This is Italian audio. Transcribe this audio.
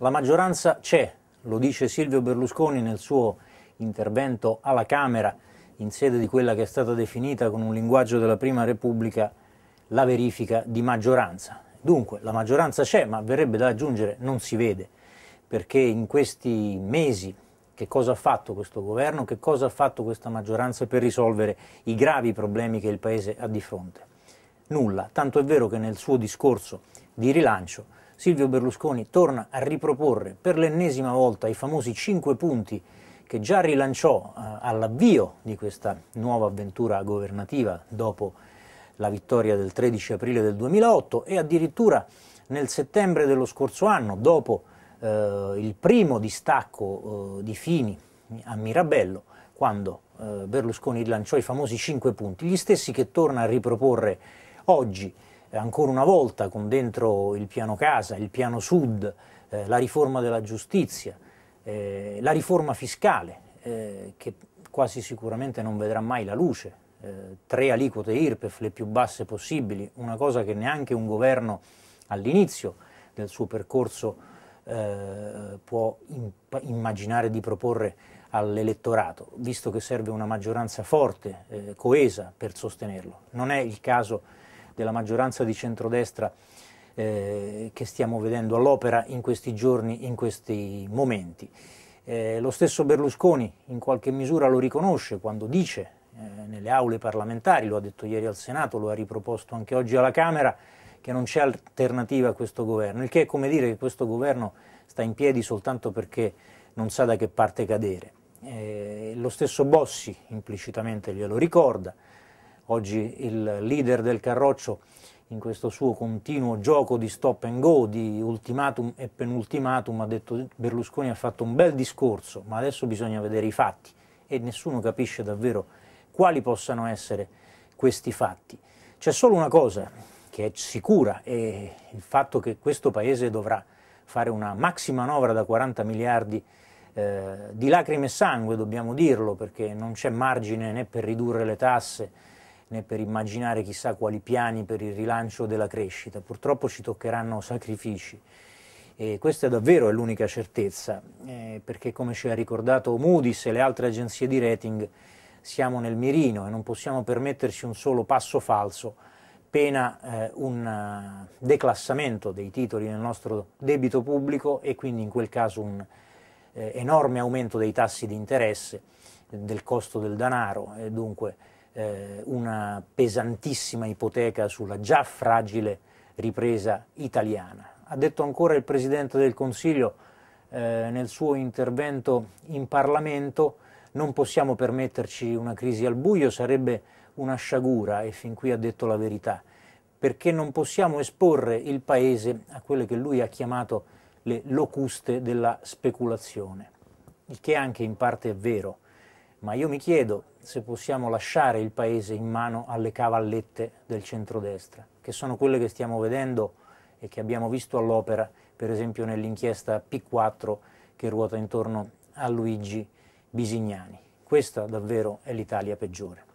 La maggioranza c'è, lo dice Silvio Berlusconi nel suo intervento alla Camera in sede di quella che è stata definita con un linguaggio della Prima Repubblica la verifica di maggioranza. Dunque, la maggioranza c'è, ma verrebbe da aggiungere non si vede, perché in questi mesi che cosa ha fatto questo governo, che cosa ha fatto questa maggioranza per risolvere i gravi problemi che il Paese ha di fronte? Nulla, tanto è vero che nel suo discorso di rilancio Silvio Berlusconi torna a riproporre per l'ennesima volta i famosi cinque punti che già rilanciò eh, all'avvio di questa nuova avventura governativa dopo la vittoria del 13 aprile del 2008 e addirittura nel settembre dello scorso anno, dopo eh, il primo distacco eh, di Fini a Mirabello, quando eh, Berlusconi rilanciò i famosi cinque punti, gli stessi che torna a riproporre oggi eh, ancora una volta con dentro il piano casa, il piano sud, eh, la riforma della giustizia, eh, la riforma fiscale, eh, che quasi sicuramente non vedrà mai la luce, eh, tre aliquote IRPEF le più basse possibili, una cosa che neanche un governo all'inizio del suo percorso eh, può immaginare di proporre all'elettorato, visto che serve una maggioranza forte, coesa per sostenerlo. Non è il caso della maggioranza di centrodestra eh, che stiamo vedendo all'opera in questi giorni, in questi momenti. Eh, lo stesso Berlusconi in qualche misura lo riconosce quando dice eh, nelle aule parlamentari, lo ha detto ieri al Senato, lo ha riproposto anche oggi alla Camera, che non c'è alternativa a questo governo, il che è come dire che questo governo sta in piedi soltanto perché non sa da che parte cadere. Eh, lo stesso Bossi implicitamente glielo ricorda, oggi il leader del Carroccio in questo suo continuo gioco di stop and go, di ultimatum e penultimatum, ha detto Berlusconi ha fatto un bel discorso, ma adesso bisogna vedere i fatti e nessuno capisce davvero quali possano essere questi fatti. C'è solo una cosa che è sicura, è il fatto che questo Paese dovrà fare una maxi manovra da 40 miliardi eh, di lacrime e sangue, dobbiamo dirlo, perché non c'è margine né per ridurre le tasse, né per immaginare chissà quali piani per il rilancio della crescita. Purtroppo ci toccheranno sacrifici. E questa è davvero l'unica certezza, eh, perché come ci ha ricordato Moody's e le altre agenzie di rating, siamo nel mirino e non possiamo permetterci un solo passo falso, pena eh, un eh, declassamento dei titoli nel nostro debito pubblico e quindi in quel caso un eh, enorme aumento dei tassi di interesse, del costo del denaro e dunque eh, una pesantissima ipoteca sulla già fragile ripresa italiana. Ha detto ancora il Presidente del Consiglio eh, nel suo intervento in Parlamento non possiamo permetterci una crisi al buio, sarebbe una sciagura e fin qui ha detto la verità, perché non possiamo esporre il Paese a quelle che lui ha chiamato le locuste della speculazione, il che anche in parte è vero, ma io mi chiedo se possiamo lasciare il Paese in mano alle cavallette del centrodestra, che sono quelle che stiamo vedendo e che abbiamo visto all'opera, per esempio nell'inchiesta P4 che ruota intorno a Luigi Bisignani. Questa davvero è l'Italia peggiore.